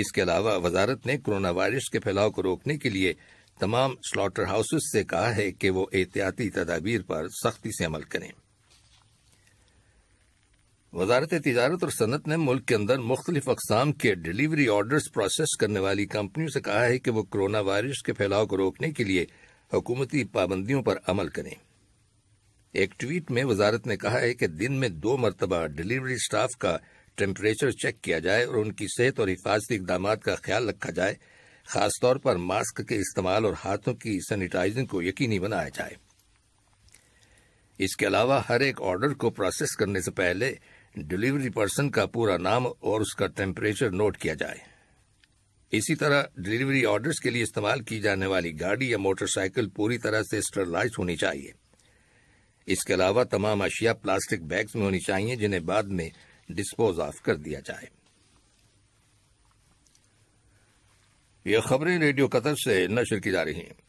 इसके अलावा वजारत ने कोरोना वायरस के फैलाव को रोकने के लिए तमाम स्लॉटर हाउसेस से कहा है कि वो एहतियाती तदाबीर पर सख्ती से अमल करें वजारत तजारत और सनत ने मुल्क के अंदर मुख्तलिफ अकसाम के डिलीवरी ऑर्डर्स प्रोसेस करने वाली कंपनियों से कहा है कि वो कोरोना वायरस के फैलाव को रोकने के लिए हुकूमती पाबंदियों पर अमल करें एक ट्वीट में वजारत ने कहा है कि दिन में दो मरतबा डिलीवरी स्टाफ का टेम्परेचर चेक किया जाए और उनकी सेहत और हिफाजती इकदाम का ख्याल रखा जाए खासतौर पर मास्क के इस्तेमाल और हाथों की सैनिटाइजिंग को यकीनी बनाया जाए इसके अलावा हर एक ऑर्डर को प्रोसेस करने से पहले डिलीवरी पर्सन का पूरा नाम और उसका टेम्परेचर नोट किया जाए इसी तरह डिलीवरी ऑर्डर्स के लिए इस्तेमाल की जाने वाली गाड़ी या मोटरसाइकिल पूरी तरह से स्टरलाइज होनी चाहिए इसके अलावा तमाम अशिया प्लास्टिक बैग्स में होनी चाहिए जिन्हें बाद में डिस्पोज ऑफ कर दिया जाए ये खबरें रेडियो कतर से नशर की जा रही हैं